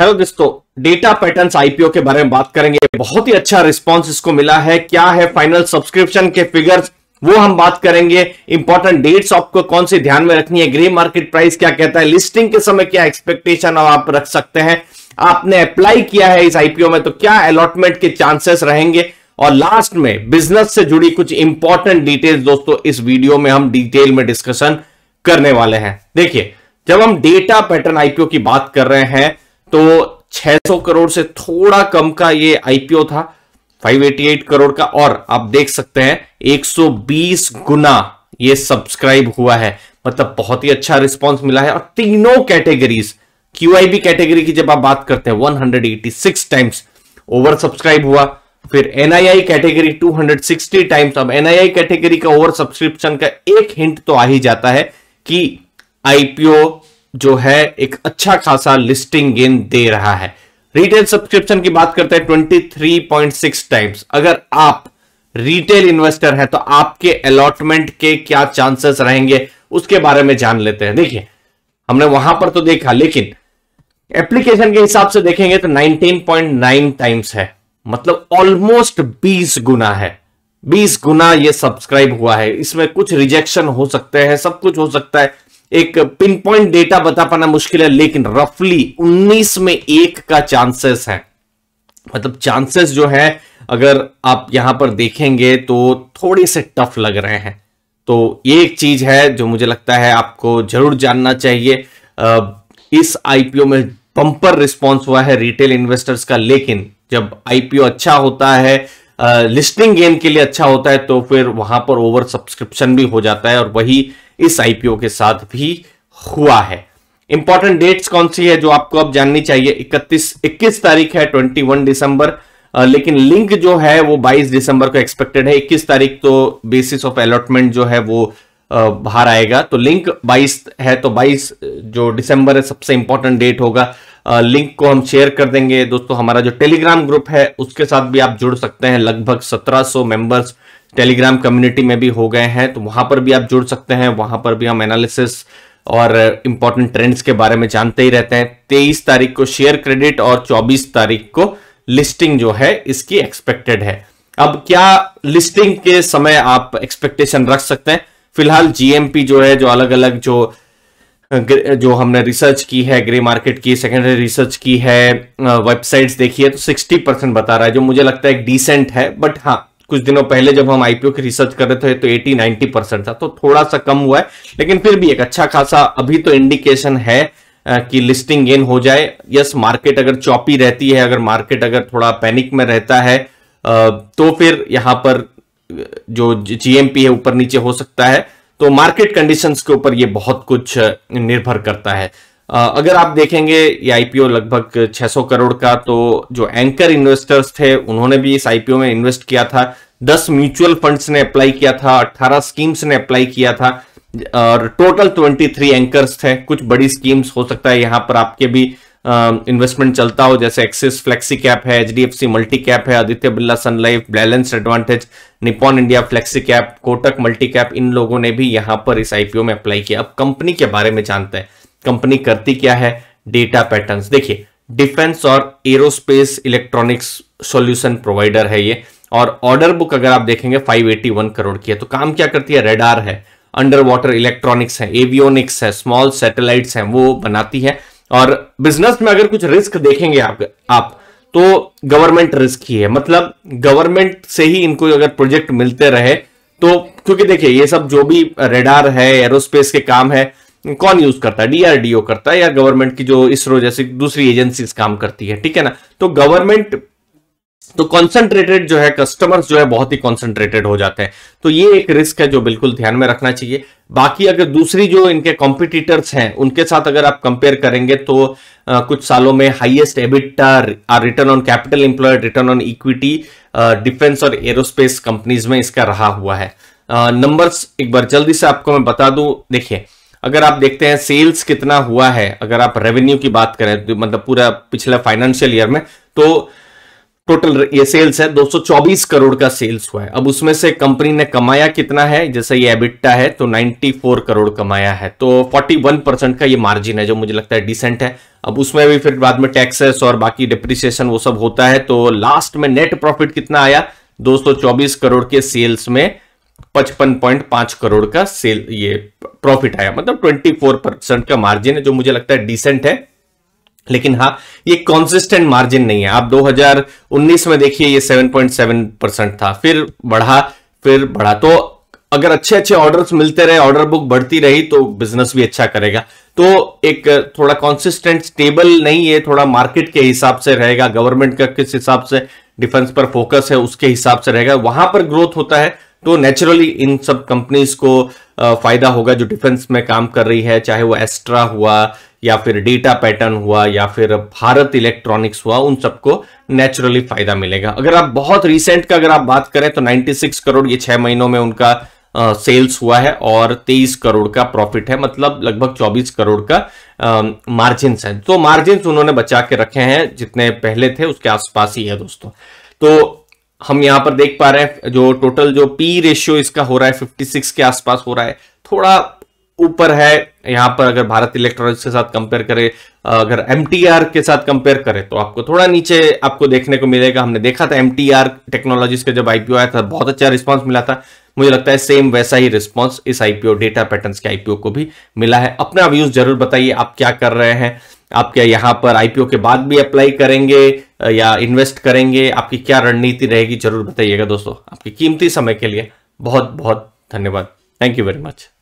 hello दोस्तों data patterns IPO के बारे में बात करेंगे बहुत ही अच्छा रिस्पांस इसको मिला है क्या है फाइनल सब्सक्रिप्शन के फिगर्स वो हम बात करेंगे इंपॉर्टेंट डेट्स आपको कौन सी ध्यान में रखनी है ग्रे मार्केट प्राइस क्या कहता है लिस्टिंग के समय क्या एक्सपेक्टेशन आप रख सकते हैं आपने अप्लाई किया है इस आईपीओ में तो क्या अलॉटमेंट के चांसेस रहेंगे और लास्ट में बिजनेस से जुड़ी कुछ इंपॉर्टेंट डिटेल्स दोस्तों इस वीडियो में हम डिटेल में डिस्कशन करने वाले हैं देखिए जब हम डेटा पैटर्न आईपीओ की बात कर रहे हैं तो 600 करोड़ से थोड़ा कम का ये आईपीओ था 588 करोड़ का और आप देख सकते हैं 120 गुना ये सब्सक्राइब हुआ है मतलब बहुत ही अच्छा रिस्पांस मिला है और तीनों कैटेगरीज क्यूआईबी कैटेगरी की जब आप बात करते हैं 186 टाइम्स ओवर सब्सक्राइब हुआ फिर एनआईआई कैटेगरी 260 टाइम्स अब एनआईआई कैटेगरी का ओवर सब्सक्रिप्शन का एक हिंट तो आ ही जाता है कि आईपीओ जो है एक अच्छा खासा लिस्टिंग गेन दे रहा है रिटेल सब्सक्रिप्शन की बात करते हैं 23.6 टाइम्स अगर आप रिटेल इन्वेस्टर हैं तो आपके अलॉटमेंट के क्या चांसेस रहेंगे उसके बारे में जान लेते हैं देखिए हमने वहां पर तो देखा लेकिन एप्लीकेशन के हिसाब से देखेंगे तो 19.9 टाइम्स है मतलब ऑलमोस्ट 20 गुना है 20 गुना ये सब्सक्राइब हुआ है इसमें कुछ रिजेक्शन हो सकते हैं सब कुछ हो सकता है एक पिन पॉइंट डेटा बता पाना मुश्किल है लेकिन रफली 19 में एक का चांसेस है मतलब चांसेस जो है अगर आप यहां पर देखेंगे तो थोड़े से टफ लग रहे हैं तो ये एक चीज है जो मुझे लगता है आपको जरूर जानना चाहिए इस आईपीओ में पंपर रिस्पॉन्स हुआ है रिटेल इन्वेस्टर्स का लेकिन जब आईपीओ अच्छा होता है लिस्टिंग गेम के लिए अच्छा होता है तो फिर वहां पर ओवर सब्सक्रिप्शन भी हो जाता है और वही इस आईपीओ के साथ भी हुआ है इंपॉर्टेंट डेट्स कौन सी है जो आपको अब जाननी चाहिए 31 21 तारीख है 21 दिसंबर लेकिन लिंक जो है वो 22 दिसंबर को एक्सपेक्टेड है 21 तारीख तो बेसिस ऑफ अलॉटमेंट जो है वो बाहर आएगा तो लिंक 22 है तो 22 जो दिसंबर है सबसे इंपॉर्टेंट डेट होगा लिंक को हम शेयर कर देंगे दोस्तों हमारा जो टेलीग्राम ग्रुप है उसके साथ भी आप जुड़ सकते हैं लगभग 1700 मेंबर्स टेलीग्राम कम्युनिटी में भी हो गए हैं तो वहां पर भी आप जुड़ सकते हैं वहां पर भी हम एनालिसिस और इंपॉर्टेंट ट्रेंड्स के बारे में जानते ही रहते हैं तेईस तारीख को शेयर क्रेडिट और चौबीस तारीख को लिस्टिंग जो है इसकी एक्सपेक्टेड है अब क्या लिस्टिंग के समय आप एक्सपेक्टेशन रख सकते हैं फिलहाल जीएमपी जो है जो अलग अलग जो जो हमने रिसर्च की है ग्रे मार्केट की सेकेंडरी रिसर्च की है वेबसाइट्स देखी है तो 60 परसेंट बता रहा है जो मुझे लगता है डिसेंट है बट हाँ कुछ दिनों पहले जब हम आईपीओ की रिसर्च कर रहे थे तो 80 90 परसेंट था तो थोड़ा सा कम हुआ है लेकिन फिर भी एक अच्छा खासा अभी तो इंडिकेशन है कि लिस्टिंग गेन हो जाए यस मार्केट अगर चौपी रहती है अगर मार्केट अगर थोड़ा पैनिक में रहता है तो फिर यहाँ पर जो जीएमपी है ऊपर नीचे हो सकता है तो मार्केट कंडीशंस के ऊपर ये बहुत कुछ निर्भर करता है अगर आप देखेंगे ये आईपीओ लगभग 600 करोड़ का तो जो एंकर इन्वेस्टर्स थे उन्होंने भी इस आईपीओ में इन्वेस्ट किया था 10 म्यूचुअल फंड्स ने अप्लाई किया था 18 स्कीम्स ने अप्लाई किया था और टोटल 23 एंकर्स थे कुछ बड़ी स्कीम्स हो सकता है यहां पर आपके भी इन्वेस्टमेंट चलता हो जैसे एक्सिस फ्लेक्सी कैप है H D F C multi cap है Aditya Birla Sun Life balance advantage Nippon India flexi cap Kotak multi cap इन लोगों ने भी यहां पर इस आईपीओ में अप्लाई किया अब कंपनी के बारे में जानते हैं कंपनी करती क्या है डेटा पैटर्न देखिए डिफेंस और एरोस्पेस इलेक्ट्रॉनिक्स सॉल्यूशन प्रोवाइडर है ये और ऑर्डर बुक अगर आप देखेंगे 581 करोड़ की है तो काम क्या करती है रेडार है अंडर वाटर इलेक्ट्रॉनिक्स है एवियोनिक्स है स्मॉल सैटेलाइट्स हैं वो बनाती है और बिजनेस में अगर कुछ रिस्क देखेंगे आप आप तो गवर्नमेंट रिस्क ही है मतलब गवर्नमेंट से ही इनको अगर प्रोजेक्ट मिलते रहे तो क्योंकि देखिए ये सब जो भी रेडार है एरोस्पेस के काम है कौन यूज करता है डीआरडीओ करता है या गवर्नमेंट की जो इसरो जैसी दूसरी एजेंसीज काम करती है ठीक है ना तो गवर्नमेंट तो कॉन्सेंट्रेटेड जो है कस्टमर्स जो है बहुत ही कॉन्सेंट्रेटेड हो जाते हैं तो ये एक रिस्क है जो बिल्कुल ध्यान में रखना चाहिए बाकी अगर दूसरी जो इनके कॉम्पिटिटर्स हैं उनके साथ अगर आप कंपेयर करेंगे तो आ, कुछ सालों में highest EBITDA return on capital employed return on equity defence और एरोस्पेस कंपनीज में इसका रहा हुआ है नंबर्स एक बार जल्दी से आपको मैं बता दूं देखिए अगर आप देखते हैं सेल्स कितना हुआ है अगर आप रेवेन्यू की बात करें तो मतलब पूरा पिछले फाइनेंशियल ईयर में तो टोटल ये सेल्स है 224 करोड़ का सेल्स हुआ है अब उसमें से कंपनी ने कमाया कितना है जैसे ये एबिट्टा है तो 94 करोड़ कमाया है तो 41 परसेंट का ये मार्जिन है जो मुझे लगता है डिसेंट है अब उसमें भी फिर बाद में टैक्सेस और बाकी डिप्रिसिएशन वो सब होता है तो लास्ट में नेट प्रॉफिट कितना आया दो करोड़ के सेल्स में पचपन करोड़ का सेल ये प्रॉफिट आया मतलब ट्वेंटी परसेंट का मार्जिन है जो मुझे लगता है डिसेंट है लेकिन हाँ ये कॉन्सिस्टेंट मार्जिन नहीं है आप 2019 में देखिए ये 7.7 परसेंट था फिर बढ़ा फिर बढ़ा तो अगर अच्छे अच्छे ऑर्डर्स मिलते रहे ऑर्डर बुक बढ़ती रही तो बिजनेस भी अच्छा करेगा तो एक थोड़ा कॉन्सिस्टेंट स्टेबल नहीं है थोड़ा मार्केट के हिसाब से रहेगा गवर्नमेंट का किस हिसाब से डिफेंस पर फोकस है उसके हिसाब से रहेगा वहां पर ग्रोथ होता है तो नेचुरली इन सब कंपनीज को फायदा होगा जो डिफेंस में काम कर रही है चाहे वो एस्ट्रा हुआ या फिर डेटा पैटर्न हुआ या फिर भारत इलेक्ट्रॉनिक्स हुआ उन सबको नेचुरली फायदा मिलेगा अगर आप बहुत रिसेंट का अगर आप बात करें तो 96 करोड़ ये छह महीनों में उनका आ, सेल्स हुआ है और 23 करोड़ का प्रॉफिट है मतलब लगभग 24 करोड़ का मार्जिन है तो मार्जिन उन्होंने बचा के रखे हैं जितने पहले थे उसके आसपास ही है दोस्तों तो हम यहां पर देख पा रहे हैं जो टोटल जो पी रेशियो इसका हो रहा है 56 के आसपास हो रहा है थोड़ा ऊपर है यहां पर अगर भारत इलेक्ट्रॉनिक्स के साथ कंपेयर करें अगर एम के साथ कंपेयर करें तो आपको थोड़ा नीचे आपको देखने को मिलेगा हमने देखा था एम टेक्नोलॉजीज का जब आईपीओ आया था बहुत अच्छा रिस्पॉन्स मिला था मुझे लगता है सेम वैसा ही रिस्पॉन्स इस आईपीओ डेटा पैटर्न के आईपीओ को भी मिला है अपना व्यूज जरूर बताइए आप क्या कर रहे हैं आप क्या यहाँ पर आईपीओ के बाद भी अप्लाई करेंगे या इन्वेस्ट करेंगे आपकी क्या रणनीति रहेगी जरूर बताइएगा दोस्तों आपके कीमती समय के लिए बहुत बहुत धन्यवाद थैंक यू वेरी मच